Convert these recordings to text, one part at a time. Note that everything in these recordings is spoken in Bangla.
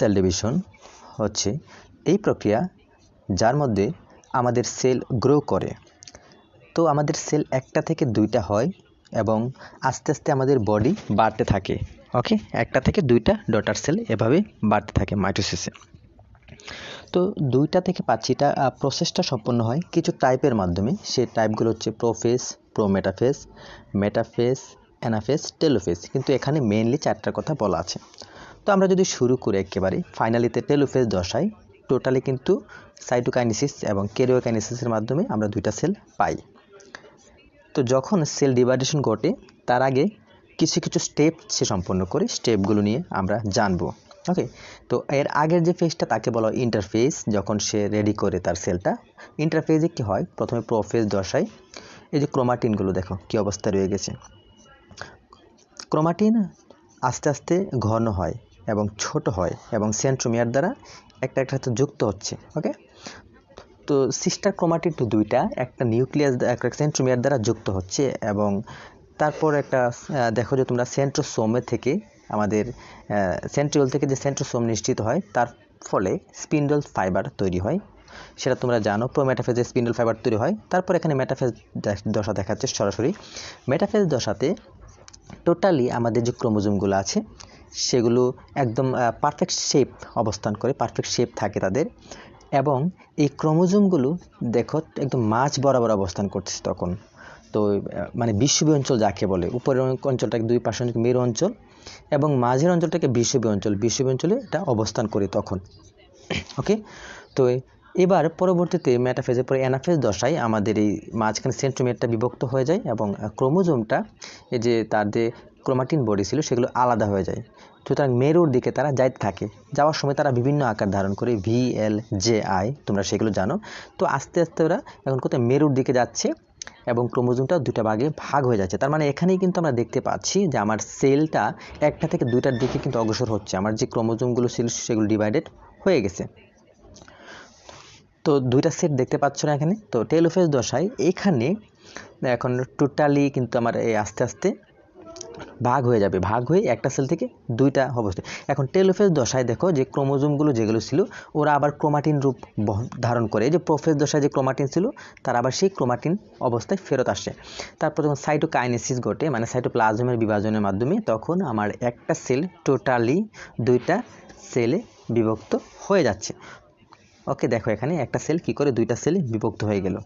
সেল ডিভিশন হচ্ছে এই প্রক্রিয়া যার মধ্যে আমাদের সেল গ্রো করে তো আমাদের সেল একটা থেকে দুইটা হয় এবং আস্তে আস্তে আমাদের বডি বাড়তে থাকে ওকে একটা থেকে দুইটা ডটার সেল এভাবে বাড়তে থাকে মাইটোসিসে তো দুইটা থেকে পাঁচটা প্রসেসটা সম্পন্ন হয় কিছু টাইপের মাধ্যমে সেই টাইপগুলো হচ্ছে prophase prometaphase metaphase anaphase telophase কিন্তু এখানে মেইনলি চারটার কথা বলা আছে তো আমরা যদি শুরু করে একেবারে ফাইনালিতে টেলোফেজ দশায় টোটালি কিন্তু সাইটোকাইনিসিস এবং কেরিওকাইনিসিসের মাধ্যমে আমরা দুইটা সেল পাই তো যখন সেল ডিভাইডেশন ঘটে তার আগে কিছু কিছু স্টেপ সে সম্পন্ন করে স্টেপগুলো নিয়ে আমরা জানবো ওকে তো এর আগের যে ফেজটা তাকে বলা হয় ইন্টারফেস যখন সে রেডি করে তার সেলটা ইন্টারফেজে কী হয় প্রথমে প্রোফেজ দশায় এই যে ক্রোমাটিনগুলো দেখো কী অবস্থা রয়ে গেছে ক্রোমাটিন আস্তে আস্তে ঘন হয় এবং ছোট হয় এবং সেন্ট্রোমিয়ার দ্বারা একটা একটা সাথে যুক্ত হচ্ছে ওকে তো সিস্টার ক্রোমাটিড দুইটা একটা নিউক্লিয়াস একটা সেন্ট্রোমিয়ার দ্বারা যুক্ত হচ্ছে এবং তারপর একটা দেখো যে তোমরা সেন্ট্রোসোমে থেকে আমাদের সেন্ট্রিওল থেকে যে সেন্ট্রোসোম নিশ্চিত হয় তার ফলে স্পিন্ডল ফাইবার তৈরি হয় সেটা তোমরা জানো প্রো মেটাফেজে স্পিন্ডল ফাইবার তৈরি হয় তারপর এখানে মেটাফেজ দশা দেখাচ্ছে সরাসরি মেটাফেজ দশাতে টোটালি আমাদের যে ক্রোমোজোমগুলো আছে সেগুলো একদম পারফেক্ট শেপ অবস্থান করে পারফেক্ট শেপ থাকে তাদের এবং এই ক্রোমোজোমগুলো দেখো একদম মাছ বরাবর অবস্থান করতেছে তখন তো মানে বিশ্ববি অঞ্চল যাকে বলে উপরের অঞ্চলটাকে দুই পাশে মেরু অঞ্চল এবং মাঝের অঞ্চলটাকে বিশ্ববি অঞ্চল বিশ্ববি অঞ্চলে এটা অবস্থান করে তখন ওকে তো এবার পরবর্তীতে ম্যাটাফেজের পরে অ্যানাফেজ দশায় আমাদের এই মাঝখানে সেন্ট্রোমিয়ারটা বিভক্ত হয়ে যায় এবং ক্রোমোজোমটা এই যে তার যে ক্রোমাটিন বডি ছিল সেগুলো আলাদা হয়ে যায় সুতরাং মেরুর দিকে তারা যাইতে থাকে যাওয়ার সময় তারা বিভিন্ন আকার ধারণ করে ভি এল জে আই তোমরা সেগুলো জানো তো আস্তে আস্তে ওরা এখন কোথায় মেরুর দিকে যাচ্ছে এবং ক্রোমোজোমটা দুটা ভাগে ভাগ হয়ে যাচ্ছে তার মানে এখানেই কিন্তু আমরা দেখতে পাচ্ছি যে আমার সেলটা একটা থেকে দুইটার দিকে কিন্তু অগ্রসর হচ্ছে আমার যে ক্রোমোজোমগুলো ছিল সেগুলো ডিভাইডেড হয়ে গেছে তো দুইটা সেট দেখতে পাচ্ছ না এখানে তো টেলোফেস দশায় এখানে এখন টোটালি কিন্তু আমার এই আস্তে আস্তে ভাগ হয়ে যাবে ভাগ হয়ে একটা সেল থেকে দুইটা অবস্থা এখন টেলোফেজ দশায় দেখো যে ক্রোমোজোমগুলো যেগুলো ছিল ওরা আবার ক্রোমাটিন রূপ ধারণ করে যে প্রোফেজ দশায় যে ক্রোমাটিন ছিল তার আবার সেই ক্রোমাটিন অবস্থায় ফেরত আসে তারপর যখন সাইটোকাইনেসিস ঘটে মানে সাইটোপ্লাজমের বিভাজনের মাধ্যমে তখন আমার একটা সেল টোটালি দুইটা সেলে বিভক্ত হয়ে যাচ্ছে ওকে দেখো এখানে একটা সেল কি করে দুইটা সেলে বিভক্ত হয়ে গেল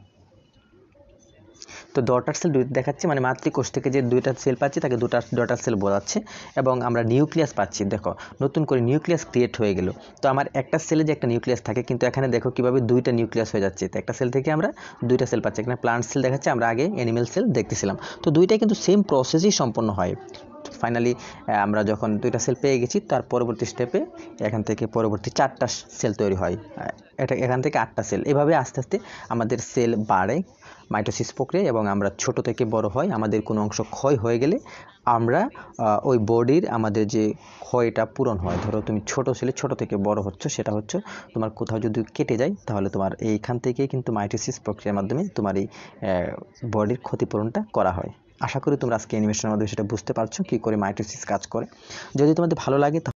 তো ডটার সেল দুই দেখাচ্ছে মানে মাতৃকোষ থেকে যে দুইটা সেল পাচ্ছি তাকে দুটা ডটার সেল বোঝাচ্ছে এবং আমরা নিউক্লিয়াস পাচ্ছি দেখো নতুন করে নিউক্লিয়াস ক্রিয়েট হয়ে গেল তো আমার একটা সেলে যে একটা নিউক্লিয়াস থাকে কিন্তু এখানে দেখো কীভাবে দুইটা নিউক্লিয়াস হয়ে যাচ্ছে তো একটা সেল থেকে আমরা দুইটা সেল পাচ্ছি এখানে প্লান্ট সেল দেখাচ্ছে আমরা আগে অ্যানিমেল সেল দেখতেছিলাম তো দুইটাই কিন্তু সেম প্রসেসেই সম্পন্ন হয় ফাইনালি আমরা যখন দুইটা সেল পেয়ে গেছি তার পরবর্তী স্টেপে এখান থেকে পরবর্তী চারটা সেল তৈরি হয় এটা এখান থেকে আটটা সেল এভাবে আস্তে আস্তে আমাদের সেল বাড়ে মাইটোসিস প্রক্রিয়া এবং আমরা ছোট থেকে বড় হয় আমাদের কোনো অংশ ক্ষয় হয়ে গেলে আমরা ওই বডির আমাদের যে ক্ষয়টা পূরণ হয় ধরো তুমি ছোট ছেলে ছোট থেকে বড় হচ্ছে সেটা হচ্ছে তোমার কোথাও যদি কেটে যায় তাহলে তোমার এইখান থেকেই কিন্তু মাইটোসিস প্রক্রিয়ার মাধ্যমে তোমার এই বডির ক্ষতিপূরণটা করা হয় আশা করি তোমরা আজকে অ্যানিমেশনের মাধ্যমে সেটা বুঝতে পারছো কী করে মাইটোসিস কাজ করে যদি তোমাদের ভালো লাগে